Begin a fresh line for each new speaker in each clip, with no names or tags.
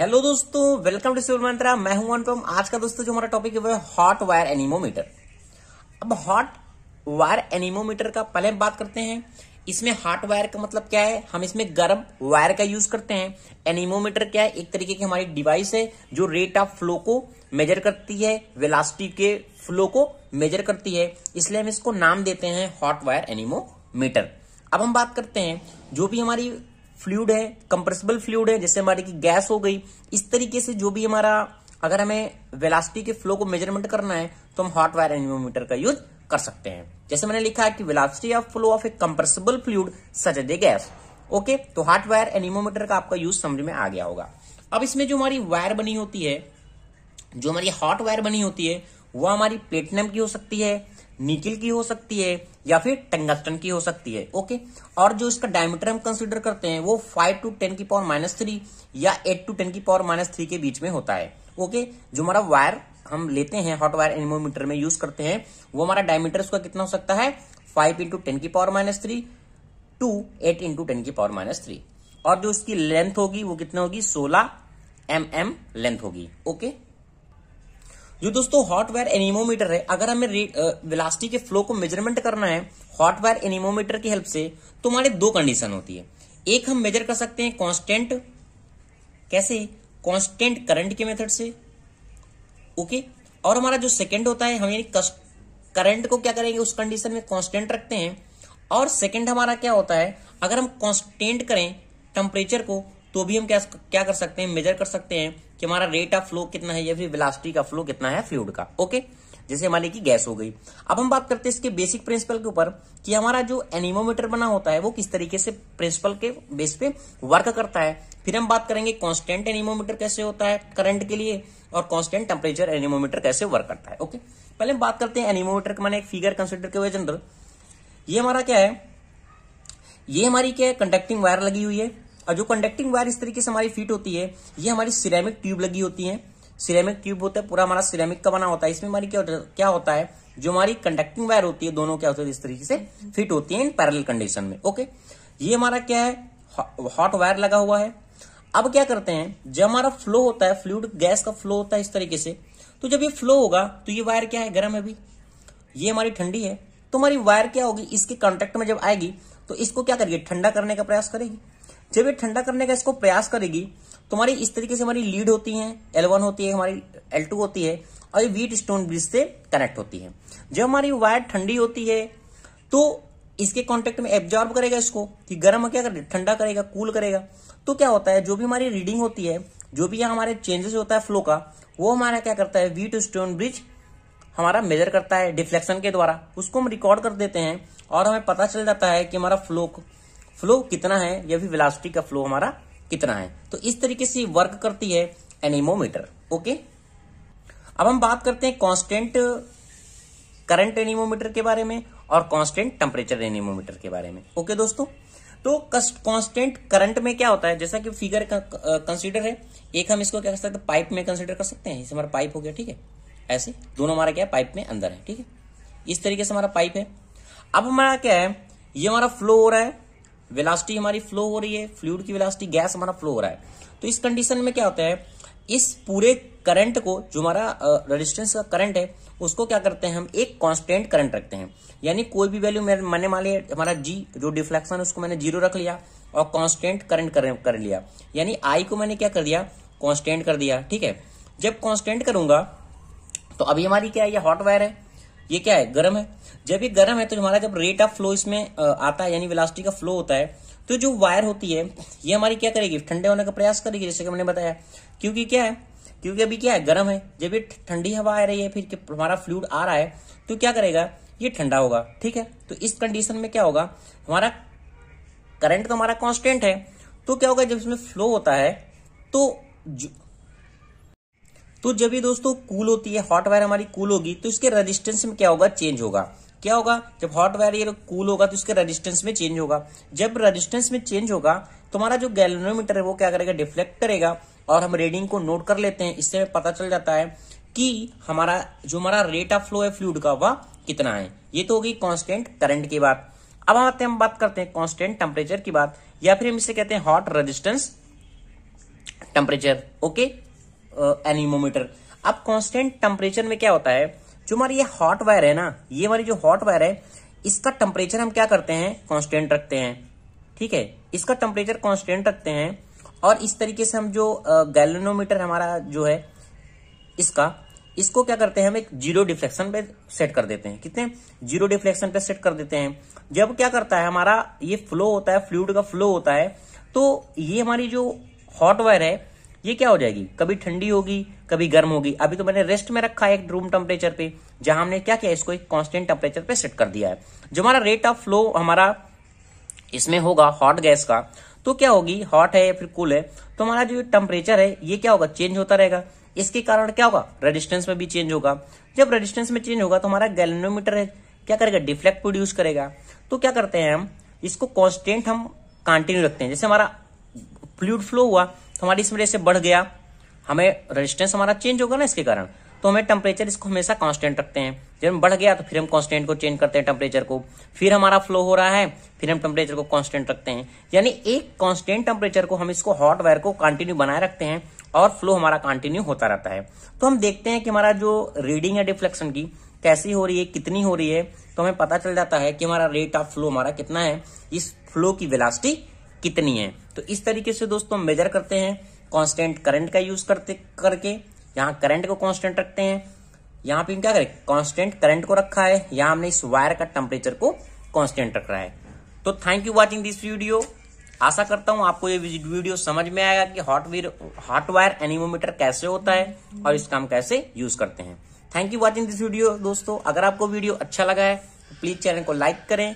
hello दोस्तों welcome to civil मंत्रा मैं हूं अनुपम आज का दोस्तों जो हमारा टॉपिक है वो है हॉट वायर एनिमोमीटर अब हॉट वायर एनिमोमीटर का पहले बात करते हैं इसमें हॉट वायर का मतलब क्या है हम इसमें गर्म वायर का यूज करते हैं एनिमोमीटर क्या है एक तरीके की हमारी डिवाइस है जो रेट ऑफ फ्लो को मेजर करती है वेलासिटी के फ्लो को मेजर करती है इसलिए हम इसको नाम देते हैं हॉट वायर एनिमोमीटर अब हम बात करते हैं जो भी हमारी फ्लूड है कंप्रेसिबल फ्लूड है जैसे हमारी की गैस हो गई इस तरीके से जो भी हमारा अगर हमें वेलासिटी के फ्लो को मेजरमेंट करना है तो हम हॉट वायर एनिमोमीटर का यूज कर सकते हैं जैसे मैंने लिखा है कि velocity of flow of a compressible fluid such a gas okay तो हॉट वायर एनिमोमीटर का आपका यूज समझ में आ गया होगा अब इसमें जो हमारी वायर बनी होती है जो हमारी हॉट वायर बनी होती है वह हमारी प्लेटिनम की हो सकती है निकिल की हो सकती है या फिर टंगस्टन की हो सकती है ओके और जो इसका डायमीटर हम कंसिडर करते हैं वो फाइव टू टेन की पावर माइनस थ्री या एट टू टेन की पावर माइनस थ्री के बीच में होता है ओके जो हमारा वायर हम लेते हैं हॉट वायर एनिमोमीटर में यूज करते हैं वो हमारा डायमीटर उसका कितना हो सकता है फाइव इंटू टेन की power minus three to eight into ten की पावर माइनस थ्री और जो उसकी लेंथ होगी वो कितना होगी सोलह एम एम लेंथ होगी ओके जो दोस्तों वायर एनिमोमीटर है अगर हमें वेलासिटी के फ्लो को मेजरमेंट करना है हॉट वायर एनिमोमीटर की हेल्प से तो हमारे दो कंडीशन होती है एक हम मेजर कर सकते हैं कांस्टेंट कैसे कांस्टेंट करंट के मेथड से ओके और हमारा जो सेकंड होता है हम यानी करंट को क्या करेंगे उस कंडीशन में कांस्टेंट रखते हैं और सेकंड हमारा क्या होता है अगर हम कांस्टेंट करें टेम्परेचर को तो भी हम क्या क्या कर सकते हैं मेजर कर सकते हैं कि हमारा रेट ऑफ फ्लो कितना है या फिर विलास्टी का फ्लो कितना है फ्लूड का ओके जैसे हमारे की गैस हो गई अब हम बात करते हैं इसके बेसिक प्रिंसिपल के ऊपर कि हमारा जो एनिमोमीटर बना होता है वो किस तरीके से प्रिंसिपल के बेस पे वर्क करता है फिर हम बात करेंगे कांस्टेंट एनिमोमीटर कैसे होता है करंट के लिए और कांस्टेंट टेम्परेचर एनिमोमीटर कैसे वर्क करता है ओके पहले हम बात करते हैं एनिमोमीटर का मैंने एक फिगर कंसिडर किया हुए जनरल ये हमारा क्या है ये हमारी क्या है कंडक्टिंग वायर लगी हुई है और जो कंडक्टिंग वायर इस तरीके से हमारी फिट होती है ये हमारी सिरेमिक ट्यूब लगी होती है सिरेमिक ट्यूब होता है पूरा हमारा सिरेमिक का बना होता है इसमें हमारी क्या होता है जो हमारी कंडक्टिंग वायर होती है दोनों क्या होते हैं इस तरीके से फिट होती है इन पैरल कंडीशन में ओके ये हमारा क्या है हॉट वायर लगा हुआ है अब क्या करते हैं जब हमारा फ्लो होता है फ्लूड गैस का फ्लो होता है इस तरीके से तो जब ये फ्लो होगा तो ये वायर क्या है गर्म है अभी ये हमारी ठंडी है तो हमारी वायर क्या होगी इसके कॉन्टेक्ट में जब आएगी तो इसको क्या करेगी ठंडा करने का प्रयास करेगी जब ये ठंडा करने का इसको प्रयास करेगी तो हमारी इस तरीके से हमारी लीड होती है एल वन होती है हमारी एल टू होती है और ये वीट स्टोन ब्रिज से कनेक्ट होती है जब हमारी वायर ठंडी होती है तो इसके कॉन्टेक्ट में एब्जॉर्ब करेगा इसको कि गर्म क्या करेगा ठंडा करेगा कूल करेगा तो क्या होता है जो भी हमारी रीडिंग होती है जो भी यहाँ हमारे चेंजेस होता है फ्लो का वो हमारा क्या करता है वीट स्टोन ब्रिज हमारा मेजर करता है डिफ्लेक्शन के द्वारा उसको हम रिकॉर्ड कर देते हैं और हमें पता चल जाता है कि हमारा फ्लो फ्लो कितना है या फिर वेलोसिटी का फ्लो हमारा कितना है तो इस तरीके से वर्क करती है एनीमोमीटर ओके अब हम बात करते हैं कांस्टेंट करंट एनीमोमीटर के बारे में और कांस्टेंट टेम्परेचर एनीमोमीटर के बारे में ओके दोस्तों तो कांस्टेंट करंट में क्या होता है जैसा कि फिगर कंसीडर है एक हम इसको क्या कर सकते हैं पाइप में कंसीडर कर सकते हैं इसे हमारा पाइप हो गया ठीक है ऐसे दोनों हमारा क्या है पाइप में अंदर है ठीक है इस तरीके से हमारा पाइप है अब हमारा क्या है ये हमारा फ्लो हो रहा है वेलासिटी हमारी फ्लो हो रही है फ्लूड की वेलासिटी गैस हमारा फ्लो हो रहा है तो इस कंडीशन में क्या होता है इस पूरे करंट को जो हमारा रेजिस्टेंस का करंट है उसको क्या करते हैं हम एक कांस्टेंट करंट रखते हैं यानी कोई भी वैल्यू मैंने मान लिया हमारा जी जो डिफ्लेक्शन है उसको मैंने जीरो रख लिया और कांस्टेंट करंट कर, कर लिया यानी आई को मैंने क्या कर दिया कांस्टेंट कर दिया ठीक है जब कांस्टेंट करूंगा तो अभी हमारी क्या है ये हॉट वायर है ये क्या है गर्म है जब ये गर्म है तो हमारा जब रेट ऑफ फ्लो इसमें आता है यानी विलास्टिक का फ्लो होता है तो जो वायर होती है ये हमारी क्या करेगी ठंडे होने का प्रयास करेगी जैसे कि मैंने बताया क्योंकि क्या है क्योंकि अभी क्या है गर्म है जब ये ठंडी हवा आ रही है फिर हमारा फ्लूड आ रहा है तो क्या करेगा ये ठंडा होगा ठीक है तो इस कंडीशन में क्या होगा हमारा करंट तो हमारा कांस्टेंट है तो क्या होगा जब इसमें फ्लो होता है तो तो जब ये दोस्तों कूल होती है हॉट वायर हमारी कूल होगी तो इसके रेजिस्टेंस में क्या होगा चेंज होगा क्या होगा जब हॉट वायर ये कूल होगा तो इसके रेजिस्टेंस में चेंज होगा जब रेजिस्टेंस में चेंज होगा तो हमारा जो गैलोनोमीटर है वो क्या करेगा डिफ्लेक्ट करेगा और हम रीडिंग को नोट कर लेते हैं इससे हमें पता चल जाता है कि हमारा जो हमारा रेट ऑफ फ्लो है फ्लूड का वह कितना है ये तो होगी कॉन्स्टेंट करंट की बात अब आते हम बात करते हैं कॉन्स्टेंट टेम्परेचर की बात या फिर हम इसे कहते हैं hot resistance temperature okay anemometer अब कांस्टेंट टेम्परेचर में क्या होता है जो हमारी ये हॉट वायर है ना ये हमारी जो हॉट वायर है इसका टेम्परेचर हम क्या करते हैं कांस्टेंट रखते हैं ठीक है इसका टेम्परेचर कांस्टेंट रखते हैं और इस तरीके से हम जो गैलोनोमीटर हमारा जो है इसका इसको क्या करते हैं हम एक जीरो डिफ्लेक्शन पे सेट कर देते हैं कितने जीरो डिफ्लेक्शन पे सेट कर देते हैं जब क्या करता है हमारा ये फ्लो होता है फ्लूड का फ्लो होता है तो ये हमारी जो हॉट वायर है ये क्या हो जाएगी कभी ठंडी होगी कभी गर्म होगी अभी तो मैंने रेस्ट में रखा है एक रूम टेम्परेचर पे जहां हमने क्या किया इसको एक कांस्टेंट टेम्परेचर पे सेट कर दिया है जो हमारा रेट ऑफ फ्लो हमारा इसमें होगा हॉट गैस का तो क्या होगी हॉट है या फिर कूल है तो हमारा जो टेम्परेचर है ये क्या होगा चेंज होता रहेगा इसके कारण क्या होगा रेजिस्टेंस में भी चेंज होगा जब रेजिस्टेंस में चेंज होगा तो हमारा गैलोमीटर है क्या करेगा डिफ्लेक्ट प्रोड्यूस करेगा तो क्या करते हैं हम इसको कॉन्स्टेंट हम कंटिन्यू रखते हैं जैसे हमारा फ्लूड फ्लो हुआ तो हमारी इसमें से बढ़ गया हमें रेजिस्टेंस हमारा चेंज होगा ना इसके कारण तो हमें टेम्परेचर इसको हमेशा कांस्टेंट रखते हैं जब बढ़ गया तो फिर हम कांस्टेंट को चेंज करते हैं टेम्परेचर को फिर हमारा फ्लो हो रहा है फिर हम टेम्परेचर को कांस्टेंट रखते हैं यानी एक कांस्टेंट टेम्परेचर को हम इसको हॉट वायर को कंटिन्यू बनाए रखते हैं और फ्लो हमारा कंटिन्यू होता रहता है तो हम देखते हैं कि हमारा जो रीडिंग है डिफ्लेक्शन की कैसी हो रही है कितनी हो रही है तो हमें पता चल जाता है कि हमारा रेट ऑफ फ्लो हमारा कितना है इस फ्लो की वेलासिटी कितनी है तो इस तरीके से दोस्तों मेजर करते हैं कांस्टेंट करंट का यूज करते करके यहाँ करंट को कांस्टेंट रखते हैं यहाँ पे क्या करें कांस्टेंट करंट को रखा है यहाँ हमने इस वायर का टेम्परेचर को कांस्टेंट रख रहा है तो thank you watching this video आशा करता हूँ आपको ये वीडियो समझ में आएगा कि hot wire hot wire anemometer कैसे होता है और इसका हम कैसे यूज करते हैं thank you watching this video दोस्तों अगर आपको वीडियो अच्छा लगा है तो प्लीज चैनल को लाइक करें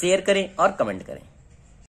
शेयर करें और कमेंट करें